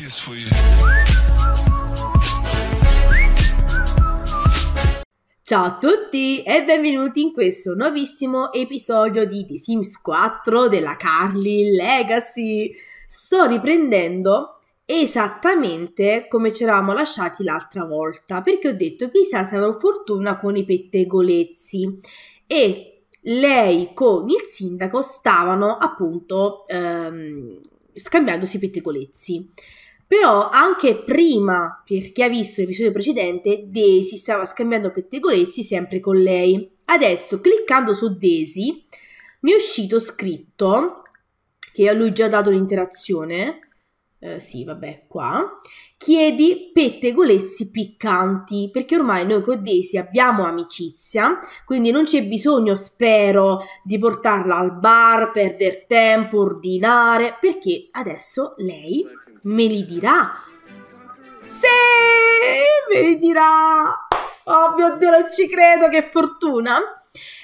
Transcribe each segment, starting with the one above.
kiss for you. Ciao a tutti e benvenuti in questo nuovissimo episodio di The Sims 4 della Carly Legacy. Sto riprendendo esattamente come ci eravamo lasciati l'altra volta, perché ho detto chissà se avrò fortuna con i pettegolezzi e lei con il sindaco stavano appunto ehm, scambiandosi pettegolezzi. Però anche prima, per chi ha visto l'episodio precedente, Daisy stava scambiando pettegolezzi sempre con lei. Adesso, cliccando su Daisy, mi è uscito scritto, che a lui già dato l'interazione, eh, sì, vabbè, qua, chiedi pettegolezzi piccanti, perché ormai noi con Daisy abbiamo amicizia, quindi non c'è bisogno, spero, di portarla al bar, perdere tempo, ordinare, perché adesso lei me li dirà. Sì, me li dirà! Oh mio Dio, non ci credo, che fortuna!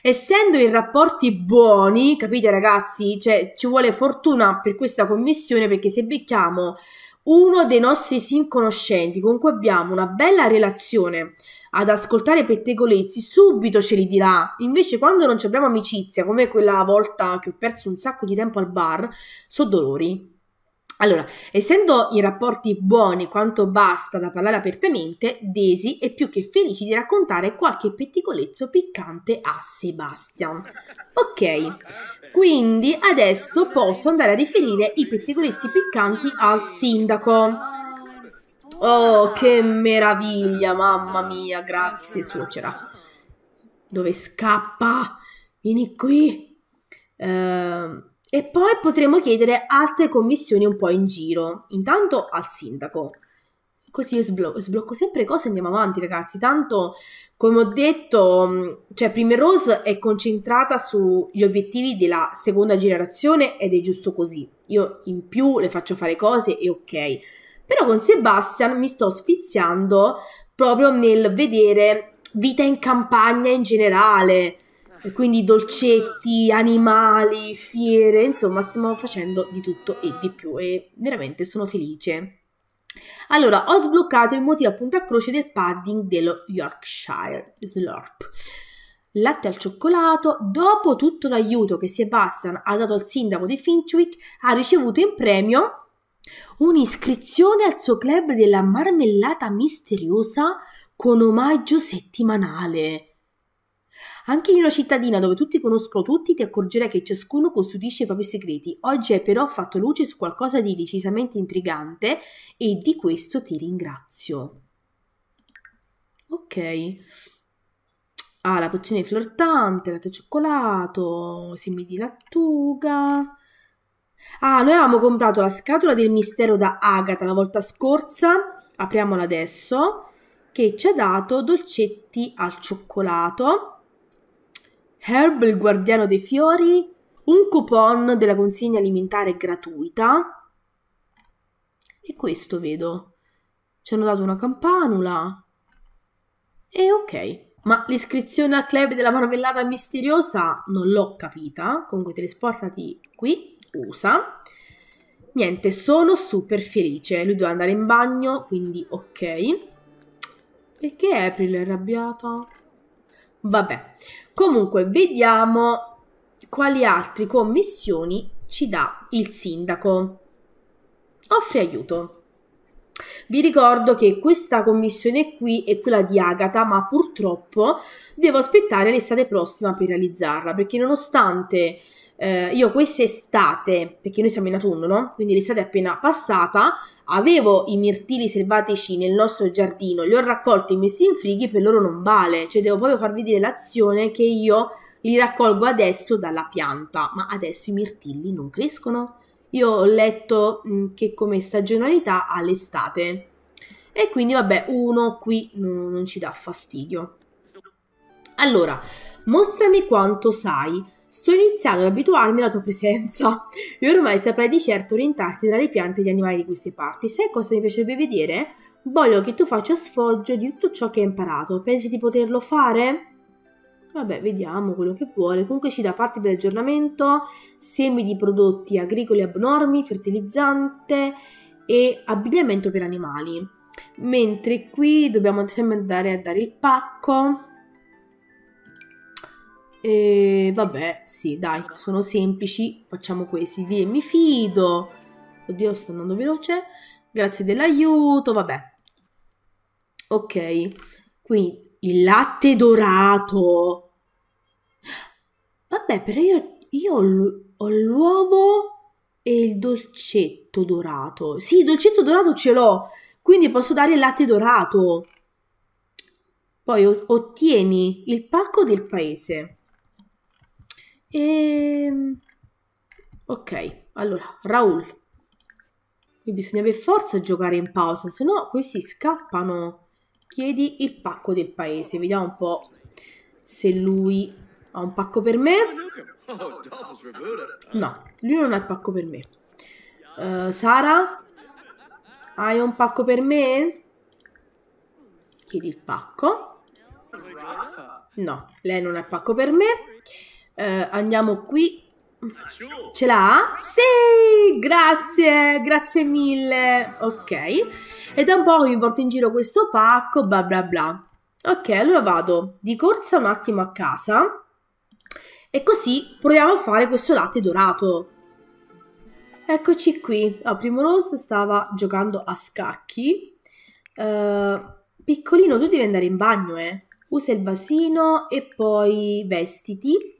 Essendo in rapporti buoni, capite ragazzi, cioè ci vuole fortuna per questa commissione perché se becchiamo uno dei nostri sin conoscenti con cui abbiamo una bella relazione ad ascoltare pettegolezzi, subito ce li dirà. Invece, quando non abbiamo amicizia, come quella volta che ho perso un sacco di tempo al bar, so dolori. Allora, essendo i rapporti buoni quanto basta da parlare apertamente, Daisy è più che felice di raccontare qualche pettegolezzo piccante a Sebastian. Ok, quindi adesso posso andare a riferire i pettegolezzi piccanti al sindaco. Oh, che meraviglia, mamma mia, grazie suocera. Dove scappa? Vieni qui. Ehm... Uh... E poi potremo chiedere altre commissioni un po' in giro, intanto al sindaco. Così sblo- sblocco sempre cose e andiamo avanti, ragazzi. Tanto, come ho detto, mm, cioè Primrose è concentrata sugli obiettivi della seconda generazione ed è giusto così. Io in più le faccio fare cose e ok. Però con Sebastian mi sto sfiziando proprio nel vedere vita in campagna in generale, quindi dolcetti, animali, fiere, insomma stiamo facendo di tutto e di più e veramente sono felice. Allora, ho sbloccato il motivo appunto a croce del padding dello Yorkshire Slurp. Latte al cioccolato, dopo tutto l'aiuto che Sebastian ha dato al sindaco di Finchwick, ha ricevuto in premio un'iscrizione al suo club della marmellata misteriosa con omaggio settimanale. Anche in una cittadina dove tutti conoscono tutti ti accorgerai che ciascuno custodisce i propri segreti. Oggi hai però fatto luce su qualcosa di decisamente intrigante e di questo ti ringrazio. Ok. Ah, la pozione flirtante, latte cioccolato, semi di lattuga. Ah, noi avevamo comprato la scatola del mistero da Agatha la volta scorsa. Apriamola adesso. Che ci ha dato dolcetti al cioccolato Herb, il guardiano dei fiori, un coupon della consegna alimentare gratuita. E questo vedo. Ci hanno dato una campanula. E ok. Ma l'iscrizione al club della manovellata misteriosa non l'ho capita. Comunque telesportati qui, usa. Niente, sono super felice. Lui doveva andare in bagno, quindi ok. Perché April è arrabbiata? Vabbè, comunque vediamo quali altre commissioni ci dà il sindaco. Offre aiuto. Vi ricordo che questa commissione qui è quella di Agata, ma purtroppo devo aspettare l'estate prossima per realizzarla, perché nonostante eh, io quest'estate, perché noi siamo in autunno, no? Quindi l'estate appena passata, avevo i mirtilli selvatici nel nostro giardino, li ho raccolti e messi in frighi per loro non vale, cioè devo proprio farvi dire l'azione che io li raccolgo adesso dalla pianta, ma adesso i mirtilli non crescono. Io ho letto che come stagionalità ha l'estate. E quindi vabbè, uno qui non ci dà fastidio. Allora, mostrami quanto sai. Sto iniziando ad abituarmi alla tua presenza e ormai saprai di certo orientarti tra le piante e gli animali di queste parti. Sai cosa mi piacerebbe vedere? Voglio che tu faccia sfoggio di tutto ciò che hai imparato. Pensi di poterlo fare? Vabbè, vediamo quello che vuole. Comunque ci dà parte per aggiornamento, semi di prodotti agricoli abnormi, fertilizzante e abbigliamento per animali. Mentre qui dobbiamo sempre andare a dare il pacco e vabbè, sì, dai, sono semplici, facciamo questi. Di mi fido. Oddio, sto andando veloce. Grazie dell'aiuto, vabbè. Ok, quindi il latte dorato. Vabbè, però io, io ho l'uovo e il dolcetto dorato. Sì, il dolcetto dorato ce l'ho, quindi posso dare il latte dorato. Poi ottieni il pacco del paese. E... Ehm, ok, allora, Raul. Qui bisogna per forza giocare in pausa, se no questi scappano. Chiedi il pacco del paese, vediamo un po' se lui ha un pacco per me. No, lui non ha il pacco per me. Uh, Sara, hai un pacco per me? Chiedi il pacco. No, lei non ha il pacco per me. Eh, andiamo qui. Ce l'ha? Sì, grazie, grazie mille. Ok, è da un po' che mi porto in giro questo pacco, bla bla bla. Ok, allora vado di corsa un attimo a casa e così proviamo a fare questo latte dorato. Eccoci qui. Ah, Primo Primrose stava giocando a scacchi. Uh, piccolino, tu devi andare in bagno, eh. Usa il vasino e poi vestiti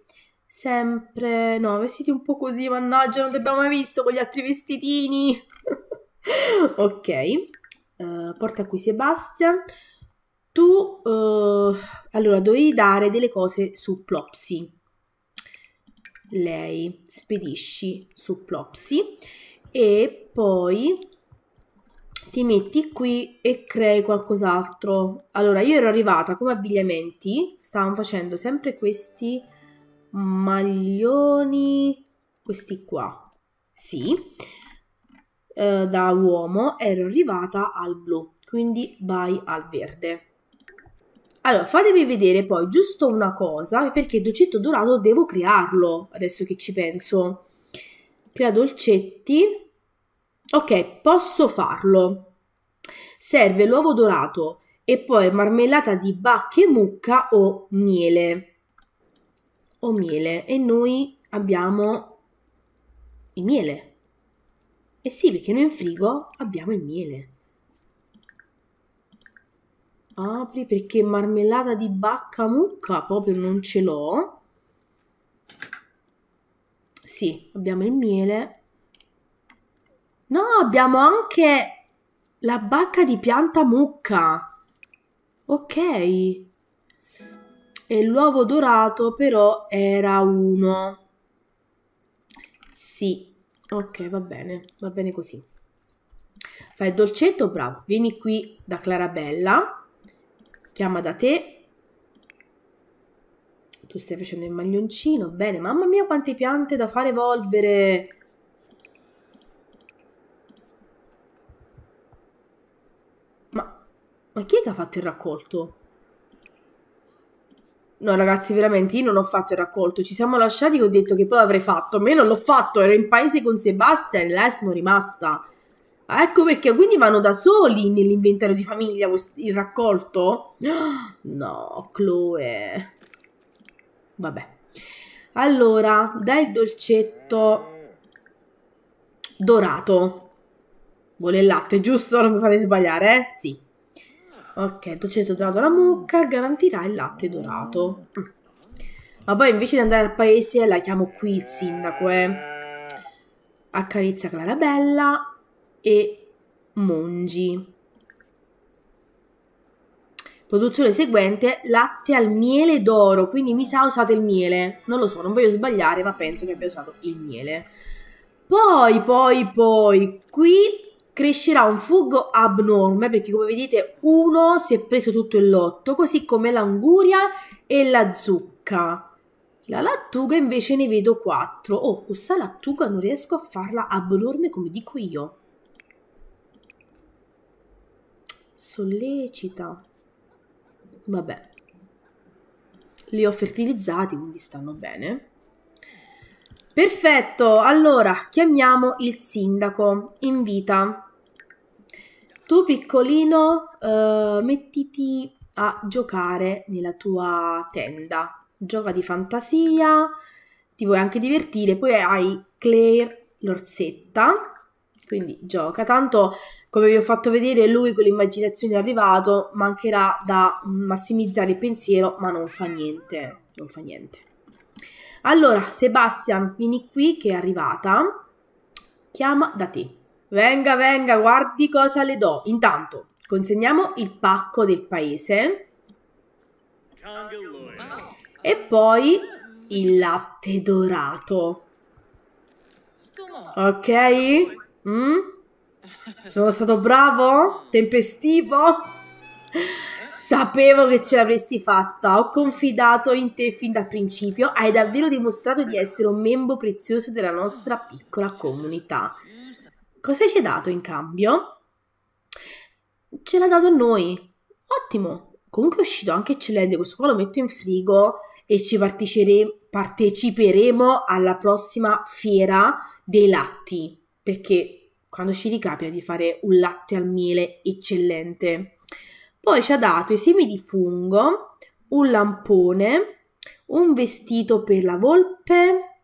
sempre... No, vestiti un po' così, mannaggia, non ti abbiamo mai visto con gli altri vestitini. ok, uh, porta qui Sebastian. Tu, uh, allora, dovevi dare delle cose su Plopsy. Lei spedisci su Plopsy e poi ti metti qui e crei qualcos'altro. Allora, io ero arrivata come abbigliamenti, stavamo facendo sempre questi maglioni, questi qua, sì, eh, da uomo ero arrivata al blu, quindi vai al verde. Allora, fatemi vedere poi giusto una cosa, perché il dolcetto dorato devo crearlo, adesso che ci penso. Crea dolcetti. Ok, posso farlo. Serve l'uovo dorato e poi marmellata di bacche, mucca o miele o miele e noi abbiamo il miele. E sì, perché noi in frigo abbiamo il miele. Apri perché marmellata di bacca mucca proprio non ce l'ho. Sì, abbiamo il miele. No, abbiamo anche la bacca di pianta mucca. Ok e l'uovo dorato però era uno. Sì, ok, va bene, va bene così. Fai il dolcetto, bravo. Vieni qui da Clarabella, chiama da te. Tu stai facendo il maglioncino, bene. Mamma mia quante piante da far evolvere! Ma, ma chi è che ha fatto il raccolto? No, ragazzi, veramente io non ho fatto il raccolto. Ci siamo lasciati e ho detto che poi l'avrei fatto. Ma io non l'ho fatto, ero in paese con Sebastian e là sono rimasta. ecco perché quindi vanno da soli nell'inventario di famiglia il raccolto? No, Chloe. Vabbè. Allora, dai il dolcetto dorato. Vuole il latte, giusto? Non mi fate sbagliare, eh? Sì. Ok, dolcezza dorato alla mucca garantirà il latte dorato. Ma poi invece di andare al paese la chiamo qui il sindaco, eh. Accarezza Clarabella e Mongi. Produzione seguente, latte al miele d'oro, quindi mi sa usate il miele. Non lo so, non voglio sbagliare, ma penso che abbia usato il miele. Poi, poi, poi, qui crescerà un fungo abnorme perché come vedete uno si è preso tutto il lotto, così come l'anguria e la zucca. La lattuga invece ne vedo quattro. Oh, questa lattuga non riesco a farla abnorme come dico io. Sollecita. Vabbè. Li ho fertilizzati, quindi stanno bene. Perfetto, allora chiamiamo il sindaco. in vita tu piccolino eh, mettiti a giocare nella tua tenda, gioca di fantasia, ti vuoi anche divertire, poi hai Claire l'orsetta, quindi gioca, tanto come vi ho fatto vedere lui con l'immaginazione è arrivato, mancherà da massimizzare il pensiero, ma non fa niente, non fa niente. Allora, Sebastian, vieni qui che è arrivata, chiama da te. Venga, venga, guardi cosa le do. Intanto consegniamo il pacco del paese. E poi il latte dorato. Ok? Mm? Sono stato bravo? Tempestivo? Sapevo che ce l'avresti fatta, ho confidato in te fin dal principio, hai davvero dimostrato di essere un membro prezioso della nostra piccola comunità cosa ci ha dato in cambio? Ce l'ha dato a noi. Ottimo. Comunque è uscito anche eccellente, questo qua lo metto in frigo e ci parteciperemo alla prossima fiera dei latti, perché quando ci ricapita di fare un latte al miele eccellente. Poi ci ha dato i semi di fungo, un lampone, un vestito per la volpe,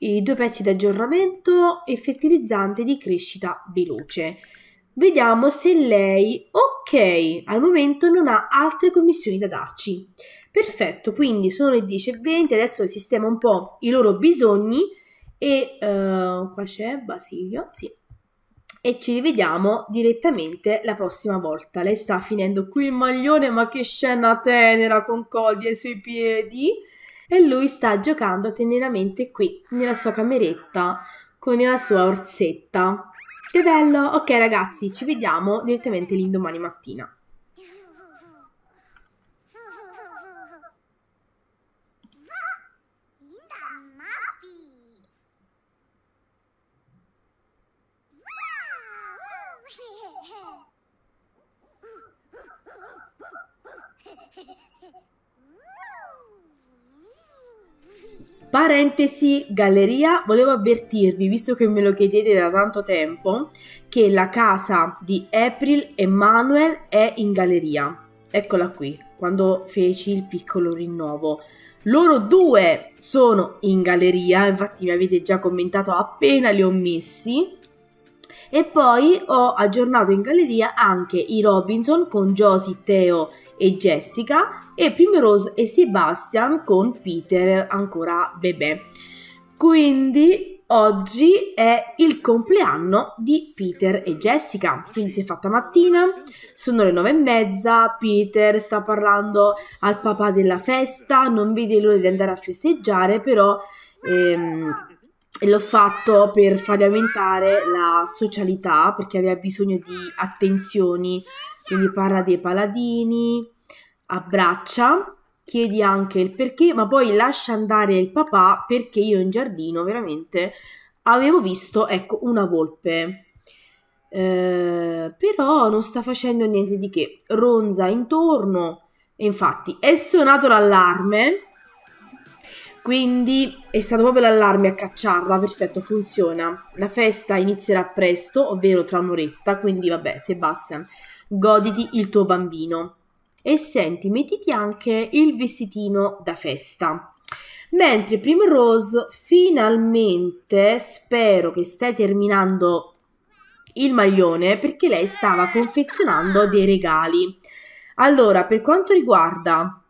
i due pezzi di aggiornamento e fertilizzante di crescita veloce. Vediamo se lei, ok, al momento non ha altre commissioni da darci. Perfetto, quindi sono le 10.20, adesso sistema un po' i loro bisogni e uh, qua c'è Basilio, sì. E ci rivediamo direttamente la prossima volta. Lei sta finendo qui il maglione, ma che scena tenera con Cody ai suoi piedi e lui sta giocando teneramente qui, nella sua cameretta, con la sua orsetta. Che bello! Ok ragazzi, ci vediamo direttamente l'indomani mattina. Parentesi, galleria, volevo avvertirvi, visto che me lo chiedete da tanto tempo, che la casa di April e Manuel è in galleria. Eccola qui, quando feci il piccolo rinnovo. Loro due sono in galleria, infatti mi avete già commentato appena li ho messi. E poi ho aggiornato in galleria anche i Robinson con Josie, Theo e e Jessica e Primrose e Sebastian con Peter ancora bebè. Quindi oggi è il compleanno di Peter e Jessica, quindi si è fatta mattina, sono le nove e mezza, Peter sta parlando al papà della festa, non vede l'ora di andare a festeggiare, però... Ehm, l'ho fatto per fargli aumentare la socialità perché aveva bisogno di attenzioni quindi parla dei paladini, abbraccia, chiedi anche il perché, ma poi lascia andare il papà perché io in giardino veramente avevo visto, ecco, una volpe. Eh, però non sta facendo niente di che, ronza intorno e infatti è suonato l'allarme. Quindi è stato proprio l'allarme a cacciarla, perfetto, funziona. La festa inizierà presto, ovvero tra un'oretta, quindi vabbè, Sebastian goditi il tuo bambino. E senti, mettiti anche il vestitino da festa. Mentre Primrose finalmente, spero che stai terminando il maglione perché lei stava confezionando dei regali. Allora, per quanto riguarda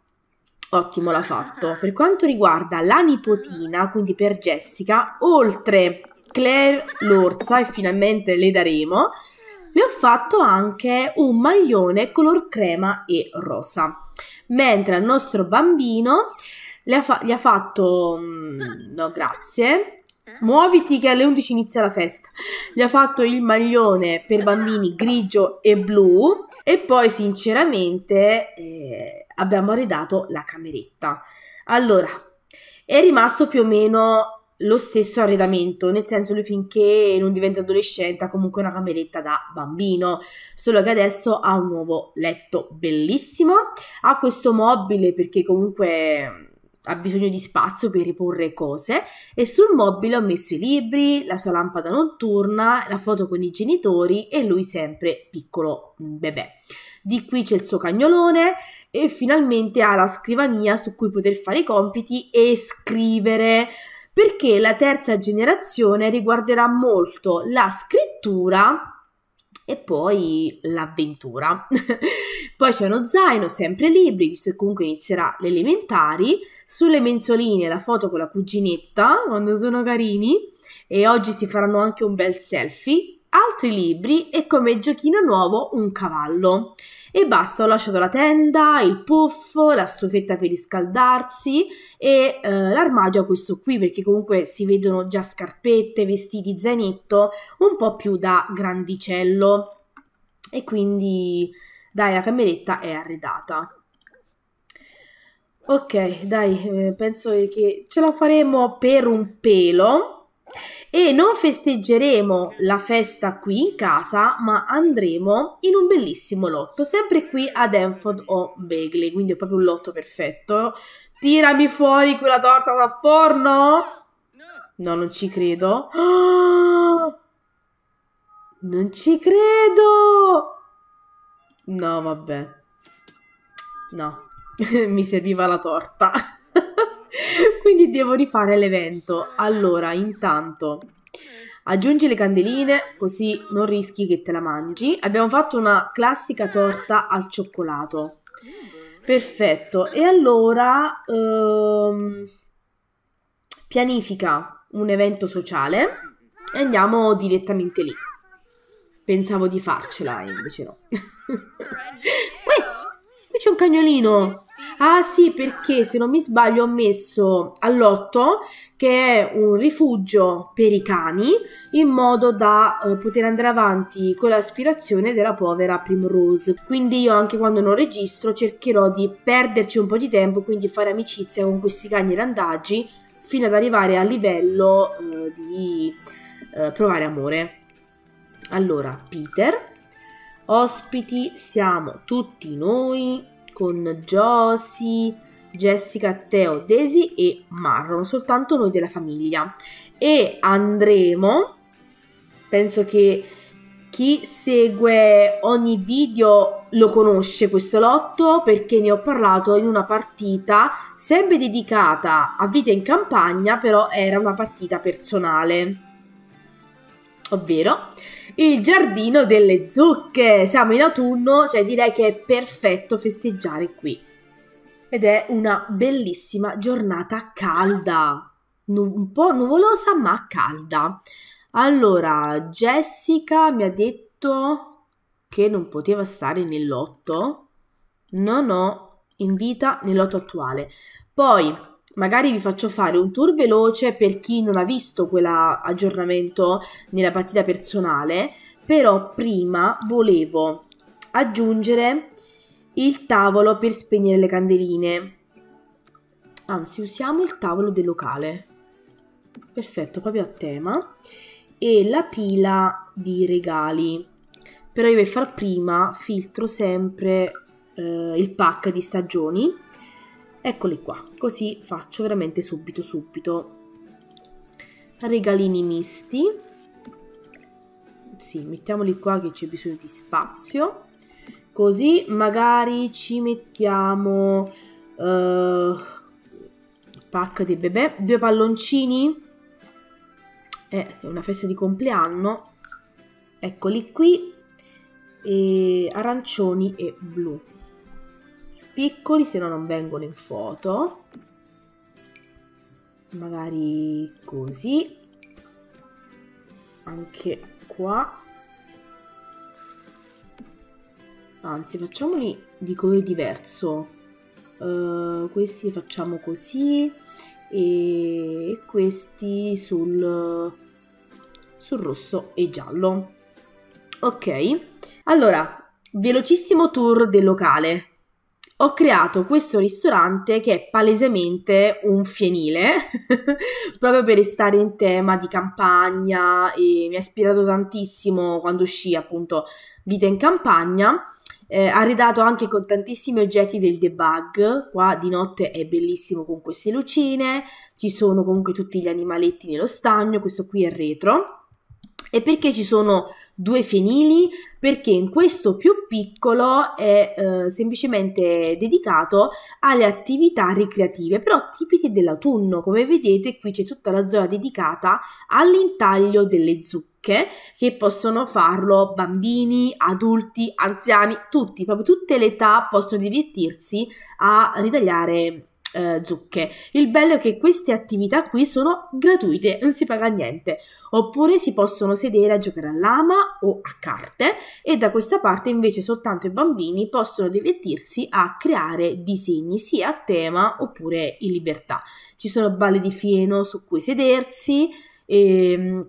Ottimo, l'ha fatto. Per quanto riguarda la nipotina, quindi per Jessica, oltre Claire l'orsa, e finalmente le daremo, ne ho fatto anche un maglione color crema e rosa. Mentre al nostro bambino le ha, fa- ha, fatto... Mm, no, grazie. Muoviti che alle 11 inizia la festa. Gli ha fatto il maglione per bambini grigio e blu e poi sinceramente eh, abbiamo arredato la cameretta. Allora, è rimasto più o meno lo stesso arredamento, nel senso lui finché non diventa adolescente ha comunque una cameretta da bambino, solo che adesso ha un nuovo letto bellissimo, ha questo mobile perché comunque ha bisogno di spazio per riporre cose e sul mobile ho messo i libri, la sua lampada notturna, la foto con i genitori e lui sempre piccolo bebè. Di qui c'è il suo cagnolone e finalmente ha la scrivania su cui poter fare i compiti e scrivere perché la terza generazione riguarderà molto la scrittura e poi l'avventura. poi c'è uno zaino, sempre libri, visto che comunque inizierà le elementari, sulle menzoline la foto con la cuginetta, quando sono carini, e oggi si faranno anche un bel selfie, altri libri e come giochino nuovo un cavallo e basta, ho lasciato la tenda, il puff, la stufetta per riscaldarsi e eh, l'armadio questo qui perché comunque si vedono già scarpette, vestiti, zainetto, un po' più da grandicello e quindi dai la cameretta è arredata. Ok, dai, eh, penso che ce la faremo per un pelo e non festeggeremo la festa qui in casa, ma andremo in un bellissimo lotto, sempre qui a Enfield o Begley, quindi è proprio un lotto perfetto. Tirami fuori quella torta dal forno! No, non ci credo. non ci credo! No, vabbè. No, mi serviva la torta. Quindi devo rifare l'evento. Allora, intanto aggiungi le candeline così non rischi che te la mangi. Abbiamo fatto una classica torta al cioccolato. Perfetto. E allora ehm, pianifica un evento sociale e andiamo direttamente lì. Pensavo di farcela, invece no. Uè, qui c'è un cagnolino. Ah sì, perché se non mi sbaglio ho messo all'otto che è un rifugio per i cani in modo da eh, poter andare avanti con l'aspirazione della povera Primrose. Quindi io anche quando non registro cercherò di perderci un po' di tempo, quindi fare amicizia con questi cani randaggi fino ad arrivare al livello eh, di eh, provare amore. Allora, Peter, ospiti siamo tutti noi con Josie, Jessica, Teo, Daisy e Marron, soltanto noi della famiglia. E andremo, penso che chi segue ogni video lo conosce questo lotto perché ne ho parlato in una partita sempre dedicata a vita in campagna, però era una partita personale ovvero il giardino delle zucche. Siamo in autunno, cioè direi che è perfetto festeggiare qui. Ed è una bellissima giornata calda, un po' nuvolosa ma calda. Allora, Jessica mi ha detto che non poteva stare nell'otto. Non ho in vita nell'otto attuale. Poi magari vi faccio fare un tour veloce per chi non ha visto quell'aggiornamento nella partita personale, però prima volevo aggiungere il tavolo per spegnere le candeline. Anzi, usiamo il tavolo del locale. Perfetto, proprio a tema. E la pila di regali. Però io per far prima filtro sempre eh, il pack di stagioni eccoli qua così faccio veramente subito subito regalini misti sì mettiamoli qua che c'è bisogno di spazio così magari ci mettiamo uh, eh, pack di bebè due palloncini eh, è una festa di compleanno eccoli qui e arancioni e blu piccoli se no non vengono in foto magari così anche qua anzi facciamoli di colore diverso uh, questi facciamo così e questi sul, sul rosso e giallo ok allora velocissimo tour del locale ho creato questo ristorante che è palesemente un fienile, proprio per restare in tema di campagna e mi ha ispirato tantissimo quando uscì appunto Vita in campagna. Eh, arredato anche con tantissimi oggetti del debug, qua di notte è bellissimo con queste lucine, ci sono comunque tutti gli animaletti nello stagno, questo qui è retro e perché ci sono due fenili? Perché in questo più piccolo è eh, semplicemente dedicato alle attività ricreative, però tipiche dell'autunno. Come vedete qui c'è tutta la zona dedicata all'intaglio delle zucche che possono farlo bambini, adulti, anziani, tutti, proprio tutte le età possono divertirsi a ritagliare eh, zucche. Il bello è che queste attività qui sono gratuite, non si paga niente. Oppure si possono sedere a giocare a lama o a carte e da questa parte invece soltanto i bambini possono divertirsi a creare disegni sia a tema oppure in libertà. Ci sono balle di fieno su cui sedersi e, ehm,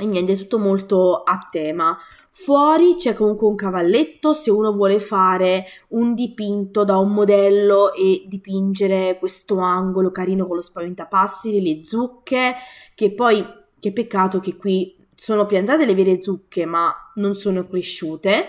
e niente, è tutto molto a tema. Fuori c'è comunque un cavalletto se uno vuole fare un dipinto da un modello e dipingere questo angolo carino con lo spaventapassi, le zucche, che poi che peccato che qui sono piantate le vere zucche ma non sono cresciute.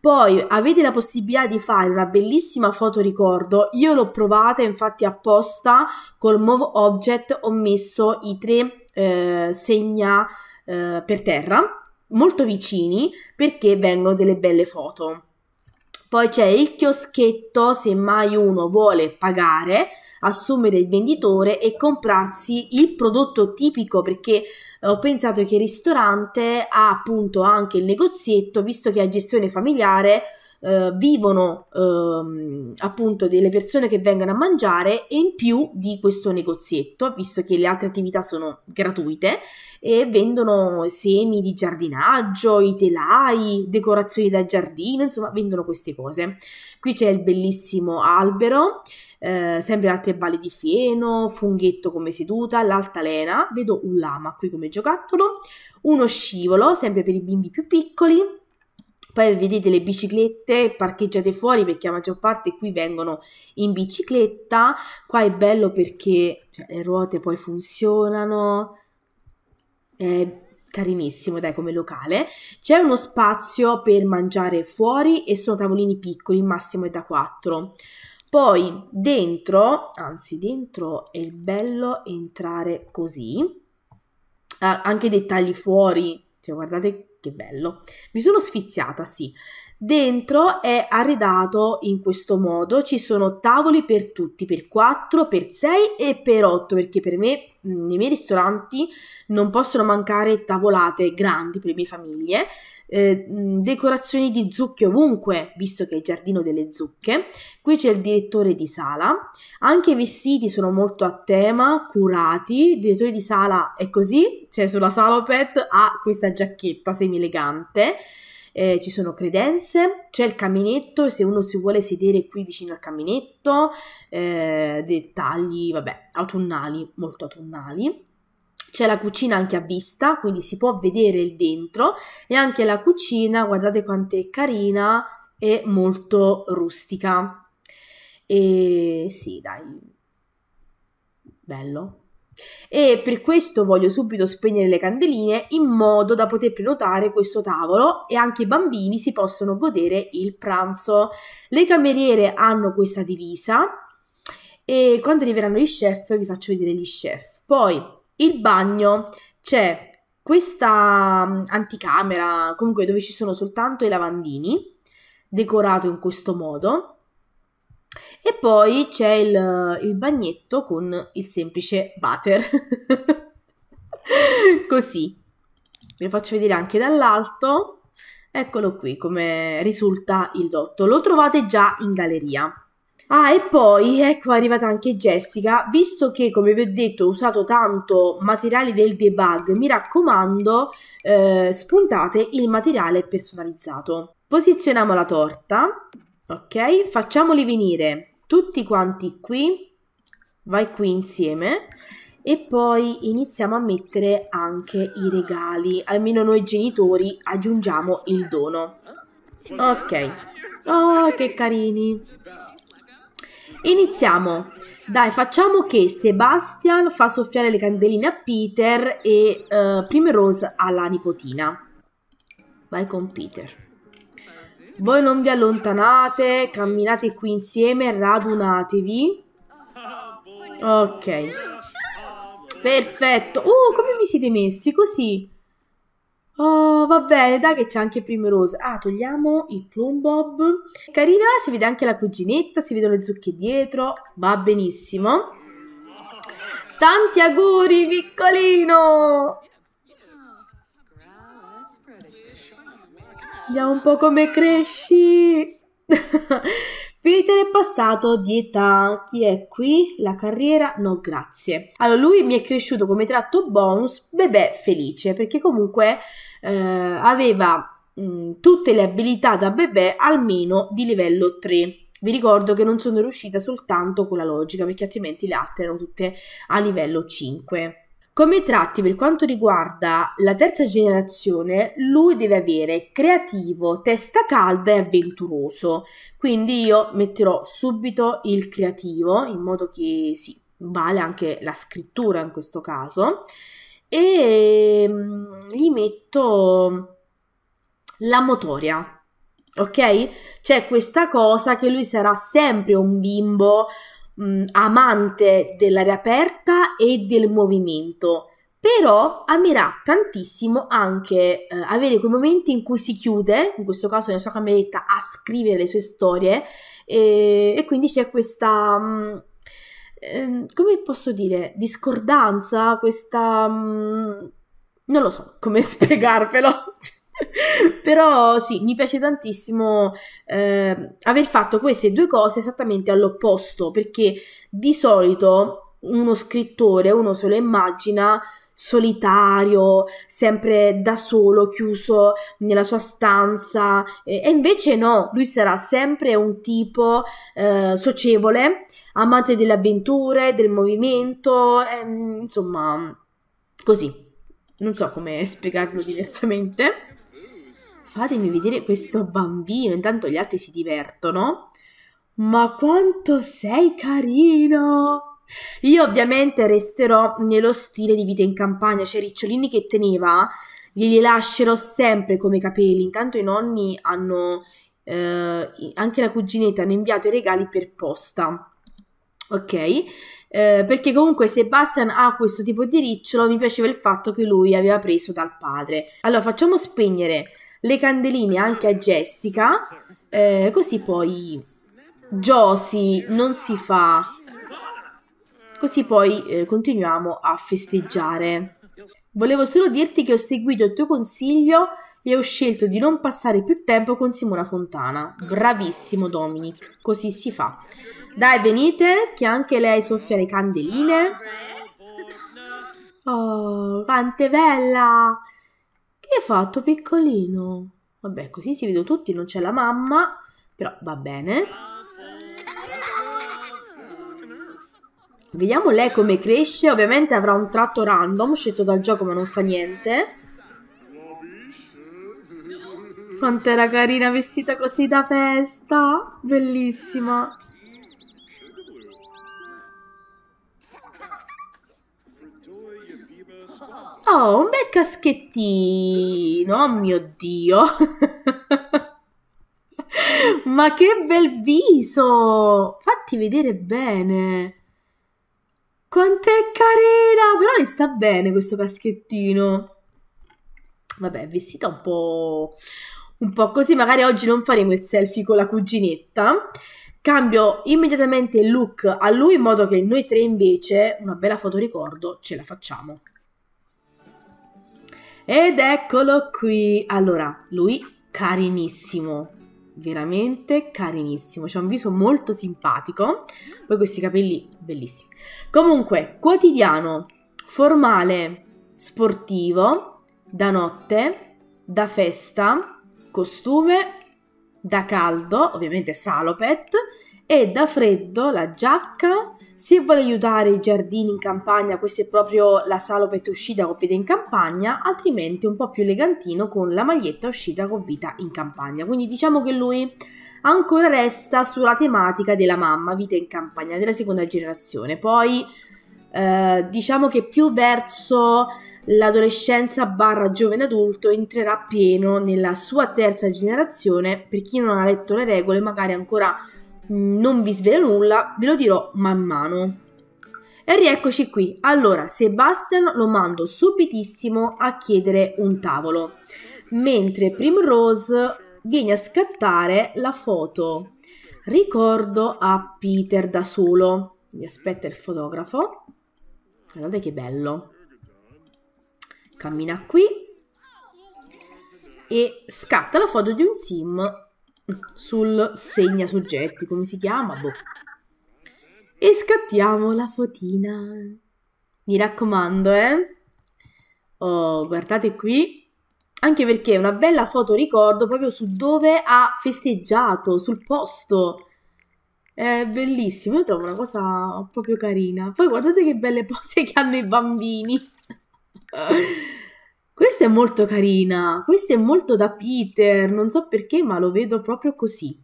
Poi avete la possibilità di fare una bellissima foto ricordo, io l'ho provata infatti apposta col Move Object ho messo i tre eh, segna eh, per terra molto vicini perché vengono delle belle foto. Poi c'è il chioschetto, se mai uno vuole pagare, assumere il venditore e comprarsi il prodotto tipico perché eh, ho pensato che il ristorante ha appunto anche il negozietto, visto che ha gestione familiare, eh, vivono ehm, appunto delle persone che vengono a mangiare e in più di questo negozietto, visto che le altre attività sono gratuite e vendono semi di giardinaggio, i telai, decorazioni da giardino, insomma vendono queste cose. Qui c'è il bellissimo albero, eh, sempre altre balle di fieno, funghetto come seduta, l'altalena, vedo un lama qui come giocattolo, uno scivolo sempre per i bimbi più piccoli poi vedete le biciclette parcheggiate fuori perché la maggior parte qui vengono in bicicletta. Qua è bello perché cioè, le ruote poi funzionano. È carinissimo, dai, come locale. C'è uno spazio per mangiare fuori e sono tavolini piccoli, il massimo è da 4. Poi dentro, anzi dentro è il bello entrare così. Eh, anche dettagli fuori, cioè guardate che bello. Mi sono sfiziata, sì. Dentro è arredato in questo modo, ci sono tavoli per tutti, per 4, per 6 e per 8, perché per me nei miei ristoranti non possono mancare tavolate grandi per le mie famiglie eh, decorazioni di zucche ovunque, visto che è il giardino delle zucche. Qui c'è il direttore di sala, anche i vestiti sono molto a tema, curati, il direttore di sala è così, cioè sulla Salopet ha questa giacchetta semi-elegante. Eh, ci sono credenze, c'è il caminetto, se uno si vuole sedere qui vicino al caminetto, eh, dettagli, vabbè, autunnali, molto autunnali. C'è la cucina anche a vista, quindi si può vedere il dentro e anche la cucina, guardate quanto è carina, è molto rustica. E sì, dai, bello. E per questo voglio subito spegnere le candeline in modo da poter prenotare questo tavolo e anche i bambini si possono godere il pranzo. Le cameriere hanno questa divisa e quando arriveranno gli chef vi faccio vedere gli chef. Poi il bagno c'è questa mm, anticamera, comunque dove ci sono soltanto i lavandini, decorato in questo modo, e poi c'è il, il bagnetto con il semplice butter. Così. Ve lo faccio vedere anche dall'alto. Eccolo qui come risulta il lotto. Lo trovate già in galleria. Ah, e poi ecco è arrivata anche Jessica, visto che come vi ho detto ho usato tanto materiali del debug, mi raccomando eh, spuntate il materiale personalizzato. Posizioniamo la torta, ok? Facciamoli venire tutti quanti qui, vai qui insieme e poi iniziamo a mettere anche i regali, almeno noi genitori aggiungiamo il dono. Ok, oh che carini! Iniziamo. Dai, facciamo che Sebastian fa soffiare le candeline a Peter e uh, eh, Primrose alla nipotina. Vai con Peter. Voi non vi allontanate, camminate qui insieme, radunatevi. Ok. Perfetto. Oh, come vi siete messi? Così. Oh, va bene, dai che c'è anche Primrose. Ah, togliamo il plumbob. Carina, si vede anche la cuginetta, si vedono le zucche dietro. Va benissimo. Tanti auguri, piccolino! Vediamo un po' come cresci. Peter è passato di età, chi è qui? La carriera? No, grazie. Allora, lui mi è cresciuto come tratto bonus bebè felice, perché comunque eh, aveva mh, mm, tutte le abilità da bebè almeno di livello 3. Vi ricordo che non sono riuscita soltanto con la logica, perché altrimenti le altre erano tutte a livello 5. Come tratti per quanto riguarda la terza generazione, lui deve avere creativo, testa calda e avventuroso. Quindi io metterò subito il creativo, in modo che sì, vale anche la scrittura in questo caso, e mm, gli metto la motoria. Ok? C'è questa cosa che lui sarà sempre un bimbo mh, mm, amante dell'aria aperta e del movimento, però amerà tantissimo anche eh, avere quei momenti in cui si chiude, in questo caso nella sua cameretta, a scrivere le sue storie e, e quindi c'è questa... Mh, mm, eh, come posso dire, discordanza, questa... Mh, mm, non lo so come spiegarvelo. Però sì, mi piace tantissimo eh, aver fatto queste due cose esattamente all'opposto, perché di solito uno scrittore, uno se lo immagina solitario, sempre da solo, chiuso nella sua stanza. E, invece no, lui sarà sempre un tipo eh, socievole, amante delle avventure, del movimento, ehm, insomma, così. Non so come spiegarlo diversamente fatemi vedere questo bambino, intanto gli altri si divertono. Ma quanto sei carino! Io ovviamente resterò nello stile di vita in campagna, cioè i Ricciolini che teneva, glieli lascerò sempre come capelli, intanto i nonni hanno, eh, anche la cuginetta hanno inviato i regali per posta. Ok? Eh, perché comunque Sebastian ha questo tipo di ricciolo, mi piaceva il fatto che lui aveva preso dal padre. Allora facciamo spegnere le candeline anche a Jessica, eh, così poi Josie non si fa. Così poi eh, continuiamo a festeggiare. Volevo solo dirti che ho seguito il tuo consiglio e ho scelto di non passare più tempo con Simona Fontana. Bravissimo Dominic, così si fa. Dai, venite, che anche lei soffia le candeline. Oh, quante bella! hai fatto piccolino? Vabbè, così si vedono tutti, non c'è la mamma, però va bene. Vediamo lei come cresce, ovviamente avrà un tratto random scelto dal gioco ma non fa niente. Quanto era carina vestita così da festa, bellissima. Oh, un bel caschettino, oh mio Dio! Ma che bel viso! Fatti vedere bene! Quanto è carina! Però le sta bene questo caschettino. Vabbè, vestita un po'... un po' così. Magari oggi non faremo il selfie con la cuginetta. Cambio immediatamente il look a lui in modo che noi tre invece una bella foto ricordo ce la facciamo. Ed eccolo qui. Allora, lui carinissimo, veramente carinissimo, c'è un viso molto simpatico, poi questi capelli bellissimi. Comunque, quotidiano, formale, sportivo, da notte, da festa, costume da caldo, ovviamente salopet, e da freddo la giacca. Se vuole aiutare i giardini in campagna, questa è proprio la salopet uscita con vita in campagna, altrimenti un po' più elegantino con la maglietta uscita con vita in campagna. Quindi diciamo che lui ancora resta sulla tematica della mamma, vita in campagna, della seconda generazione. Poi eh, diciamo che più verso l'adolescenza barra giovane adulto entrerà pieno nella sua terza generazione. Per chi non ha letto le regole, magari ancora mm, non vi svelo nulla, ve lo dirò man mano. E rieccoci qui. Allora, Sebastian lo mando subitissimo a chiedere un tavolo, mentre Primrose viene a scattare la foto. Ricordo a Peter da solo. Mi aspetta il fotografo. Guardate che bello cammina qui e scatta la foto di un sim sul segna soggetti, come si chiama? Boh. E scattiamo la fotina. Mi raccomando, eh? Oh, guardate qui. Anche perché è una bella foto ricordo proprio su dove ha festeggiato, sul posto. È bellissimo, io trovo una cosa proprio carina. Poi guardate che belle pose che hanno i bambini. Questa è molto carina, questa è molto da Peter, non so perché, ma lo vedo proprio così.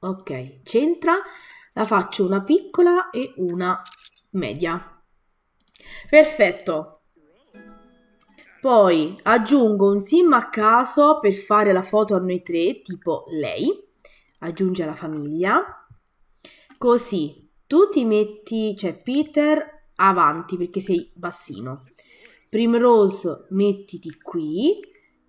Ok, c'entra, la faccio una piccola e una media. Perfetto. Poi aggiungo un sim a caso per fare la foto a noi tre, tipo lei. Aggiunge la famiglia. Così tu ti metti, cioè Peter avanti perché sei bassino. Primrose mettiti qui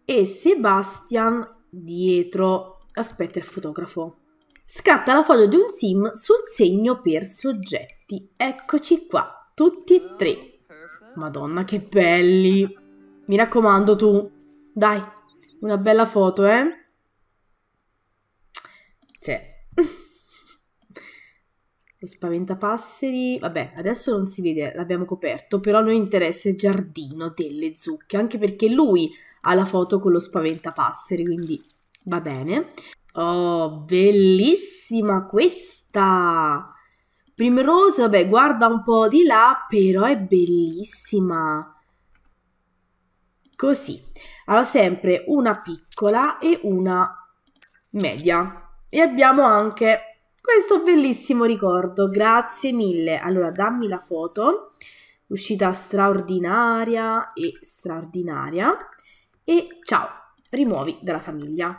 e Sebastian dietro. Aspetta il fotografo. Scatta la foto di un sim sul segno per soggetti. Eccoci qua, tutti e tre. Madonna che belli. Mi raccomando tu. Dai, una bella foto, eh? Cioè... lo spaventapasseri, vabbè, adesso non si vede, l'abbiamo coperto, però a noi interessa il giardino delle zucche, anche perché lui ha la foto con lo spaventapasseri, quindi va bene. Oh, bellissima questa! Primrose, vabbè, guarda un po' di là, però è bellissima. Così. Allora, sempre una piccola e una media. E abbiamo anche questo bellissimo ricordo. Grazie mille. Allora, dammi la foto. Uscita straordinaria e straordinaria. E ciao, rimuovi dalla famiglia.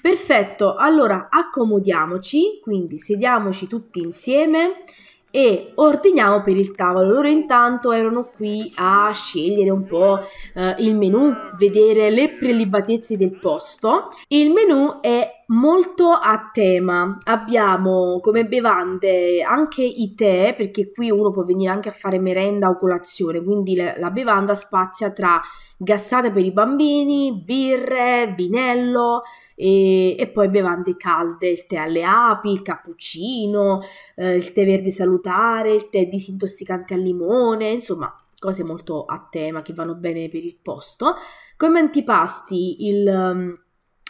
Perfetto, allora accomodiamoci, quindi sediamoci tutti insieme e ordiniamo per il tavolo. Loro intanto erano qui a scegliere un po' eh, il menù, vedere le prelibatezze del posto. Il menù è molto a tema. Abbiamo come bevande anche i tè, perché qui uno può venire anche a fare merenda o colazione, quindi la, la bevanda spazia tra gassate per i bambini, birre, vinello e, e poi bevande calde, il tè alle api, il cappuccino, eh, il tè verde salutare, il tè disintossicante al limone, insomma cose molto a tema che vanno bene per il posto. Come antipasti il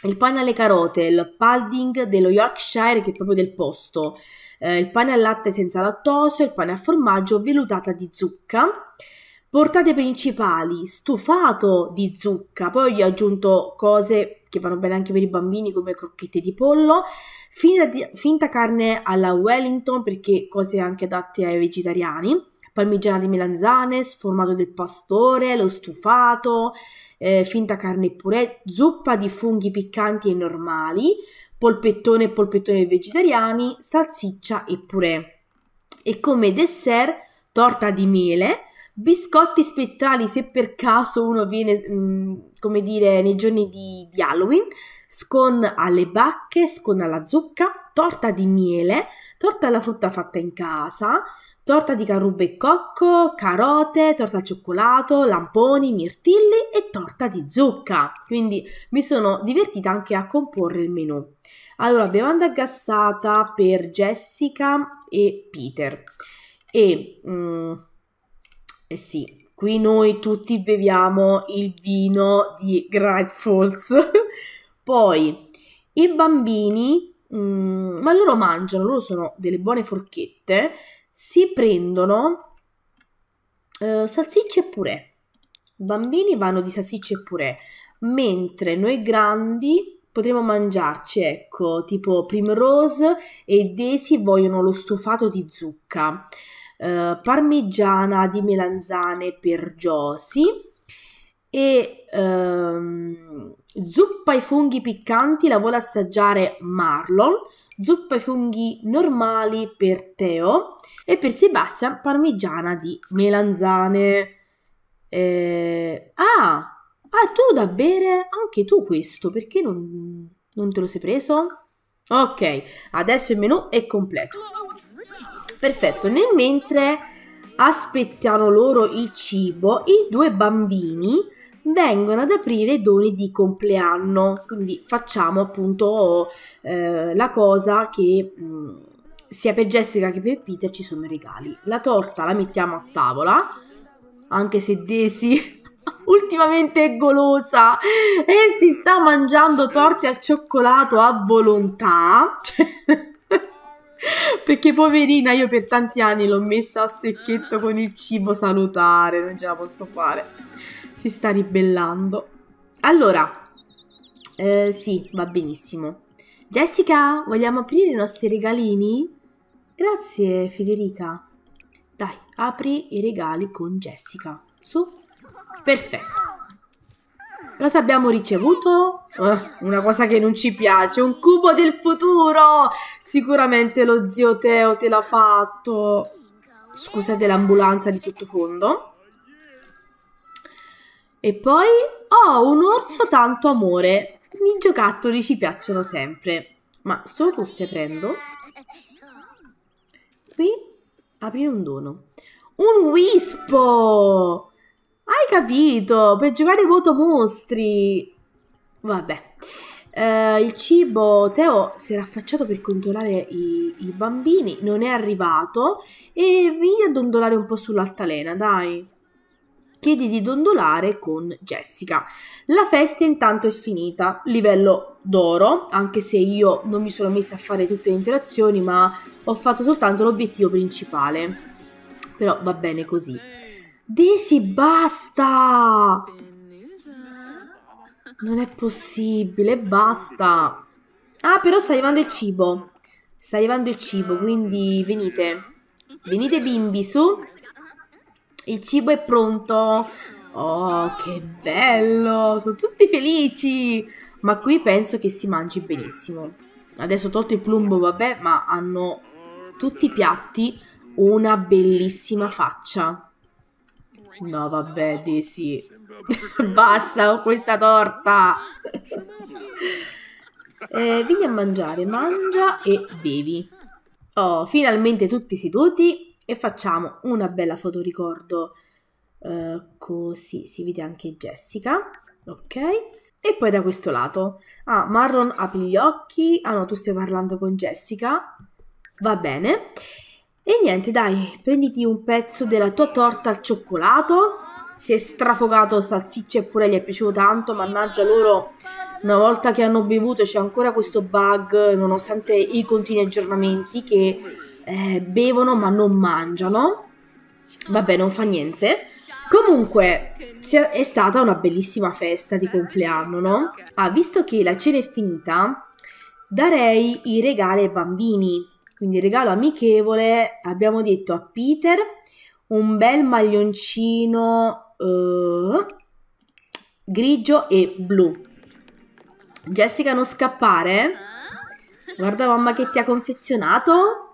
il pane alle carote, il pudding dello Yorkshire che è proprio del posto, eh, il pane al latte senza lattosio, il pane a formaggio vellutata di zucca. Portate principali, stufato di zucca, poi gli ho aggiunto cose che vanno bene anche per i bambini come crocchette di pollo, finta, di, finta carne alla Wellington perché cose anche adatte ai vegetariani parmigiana di melanzane, sformato del pastore, lo stufato, eh, finta carne e purè, zuppa di funghi piccanti e normali, polpettone e polpettone vegetariani, salsiccia e purè. E come dessert torta di miele, biscotti spettrali se per caso uno viene, mh, mm, come dire, nei giorni di, di Halloween, scon alle bacche, scon alla zucca, torta di miele, torta alla frutta fatta in casa, torta di carrubbe e cocco, carote, torta al cioccolato, lamponi, mirtilli e torta di zucca. Quindi mi sono divertita anche a comporre il menù. Allora, bevanda gassata per Jessica e Peter. E mm, eh sì, qui noi tutti beviamo il vino di Great Falls. Poi i bambini, mm, ma loro mangiano, loro sono delle buone forchette si prendono eh, salsicce e purè. I bambini vanno di salsicce e purè, mentre noi grandi potremmo mangiarci, ecco, tipo Primrose e Desi vogliono lo stufato di zucca, eh, parmigiana di melanzane per Josie e... Ehm, Zuppa ai funghi piccanti la vuole assaggiare Marlon, zuppa ai funghi normali per Teo e per Sebastian parmigiana di melanzane. Eh, ah, ah, tu da bere anche tu questo, perché non, non te lo sei preso? Ok, adesso il menù è completo. Perfetto, nel mentre aspettano loro il cibo, i due bambini vengono ad aprire i doni di compleanno. Quindi facciamo appunto eh, la cosa che mh, mm, sia per Jessica che per Peter ci sono i regali. La torta la mettiamo a tavola, anche se Desi ultimamente è golosa e si sta mangiando torte al cioccolato a volontà. Perché poverina, io per tanti anni l'ho messa a stecchetto con il cibo salutare, non ce la posso fare si sta ribellando. Allora, eh, sì, va benissimo. Jessica, vogliamo aprire i nostri regalini? Grazie Federica. Dai, apri i regali con Jessica. Su. Perfetto. Cosa abbiamo ricevuto? Eh, una cosa che non ci piace, un cubo del futuro! Sicuramente lo zio Teo te l'ha fatto. Scusate l'ambulanza di sottofondo. E poi ho un orso tanto amore. I giocattoli ci piacciono sempre. Ma solo tu stai prendo? Qui aprire un dono. Un Wispo! Hai capito? Per giocare voto mostri. Vabbè. Uh, il cibo Teo si era affacciato per controllare i, i bambini, non è arrivato e vieni a dondolare un po' sull'altalena, dai chiedi di dondolare con Jessica. La festa intanto è finita, livello d'oro, anche se io non mi sono messa a fare tutte le interazioni, ma ho fatto soltanto l'obiettivo principale. Però va bene così. Desi, basta! Non è possibile, basta! Ah, però sta arrivando il cibo. Sta arrivando il cibo, quindi venite. Venite bimbi, su il cibo è pronto. Oh, che bello! Sono tutti felici! Ma qui penso che si mangi benissimo. Adesso ho tolto il plumbo, vabbè, ma hanno tutti i piatti una bellissima faccia. No, vabbè, Daisy. Basta ho questa torta! eh, vieni a mangiare, mangia e bevi. Oh, finalmente tutti seduti e facciamo una bella fotoricordo eh, così si vede anche Jessica, ok? E poi da questo lato. Ah, Marron apri gli occhi. Ah no, tu stai parlando con Jessica. Va bene. E niente, dai, prenditi un pezzo della tua torta al cioccolato. Si è strafogato salsiccia eppure gli è piaciuto tanto, mannaggia loro. Una volta che hanno bevuto c'è ancora questo bug, nonostante i continui aggiornamenti che eh, bevono ma non mangiano. Vabbè, non fa niente. Comunque, è stata una bellissima festa di compleanno, no? Ah, visto che la cena è finita, darei i regali ai bambini. Quindi regalo amichevole, abbiamo detto a Peter, un bel maglioncino uh, grigio e blu. Jessica, non scappare. Guarda mamma che ti ha confezionato.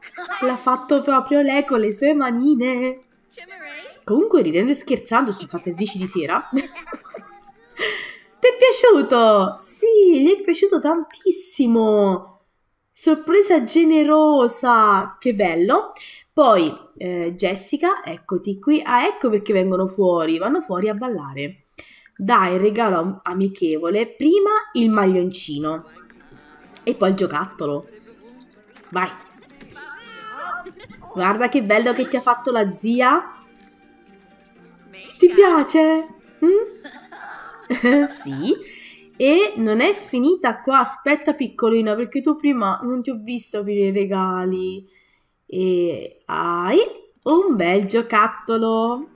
L'ha fatto proprio lei con le sue manine. Comunque, ridendo e scherzando sul fatto del 10 di sera. Ti è piaciuto? Sì, gli è piaciuto tantissimo. Sorpresa generosa, che bello. Poi eh, Jessica, eccoti qui. Ah, ecco perché vengono fuori, vanno fuori a ballare. Dai, regalo amichevole, prima il maglioncino e poi il giocattolo. Vai. Guarda che bello che ti ha fatto la zia. Ti piace? Mm? sì. E non è finita qua, aspetta piccolina, perché tu prima non ti ho visto aprire i regali. E hai un bel giocattolo.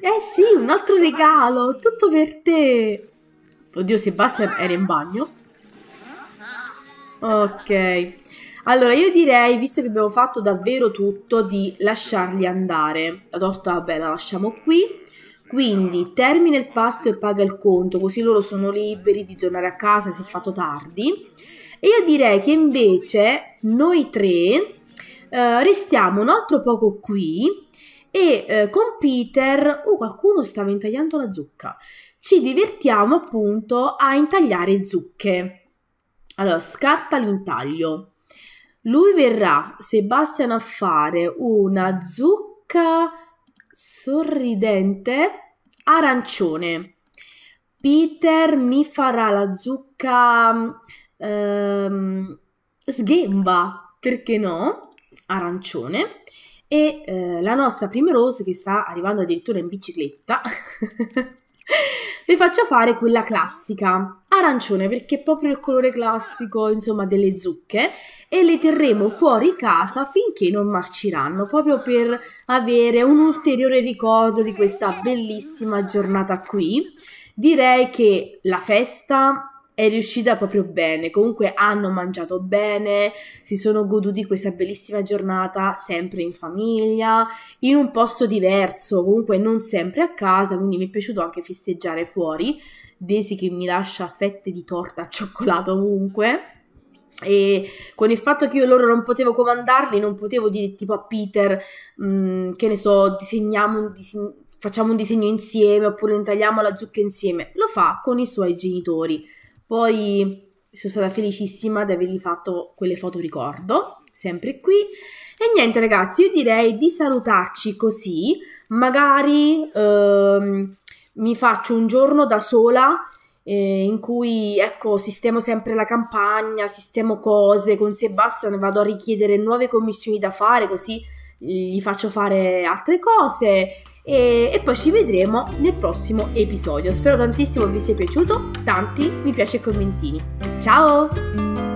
Eh sì, un altro regalo, tutto per te. Oddio, Sebastian era in bagno. Ok. Allora, io direi, visto che abbiamo fatto davvero tutto, di lasciarli andare. La torta, vabbè, la lasciamo qui. Quindi termina il pasto e paga il conto, così loro sono liberi di tornare a casa se è fatto tardi. E io direi che invece noi tre eh, restiamo un altro poco qui e eh, con Peter, oh qualcuno stava intagliando la zucca, ci divertiamo appunto a intagliare zucche. Allora, scarta l'intaglio. Lui verrà, Sebastian, a fare una zucca sorridente arancione. Peter mi farà la zucca ehm, sghemba, perché no? Arancione. E eh, la nostra Primrose, che sta arrivando addirittura in bicicletta, vi faccio fare quella classica arancione perché è proprio il colore classico insomma delle zucche e le terremo fuori casa finché non marciranno proprio per avere un ulteriore ricordo di questa bellissima giornata qui direi che la festa è riuscita proprio bene. Comunque hanno mangiato bene, si sono goduti questa bellissima giornata sempre in famiglia, in un posto diverso, comunque non sempre a casa, quindi mi è piaciuto anche festeggiare fuori. Desi che mi lascia fette di torta al cioccolato ovunque e con il fatto che io loro non potevo comandarli, non potevo dire tipo a Peter, mh, mm, che ne so, disegniamo un disegno, facciamo un disegno insieme oppure intagliamo la zucca insieme, lo fa con i suoi genitori. Poi sono stata felicissima di avergli fatto quelle foto ricordo, sempre qui. E niente ragazzi, io direi di salutarci così, magari ehm, mi faccio un giorno da sola eh, in cui ecco sistemo sempre la campagna, sistemo cose con Sebastian, vado a richiedere nuove commissioni da fare così gli faccio fare altre cose e, e poi ci vedremo nel prossimo episodio. Spero tantissimo vi sia piaciuto, tanti mi piace e commentini. Ciao!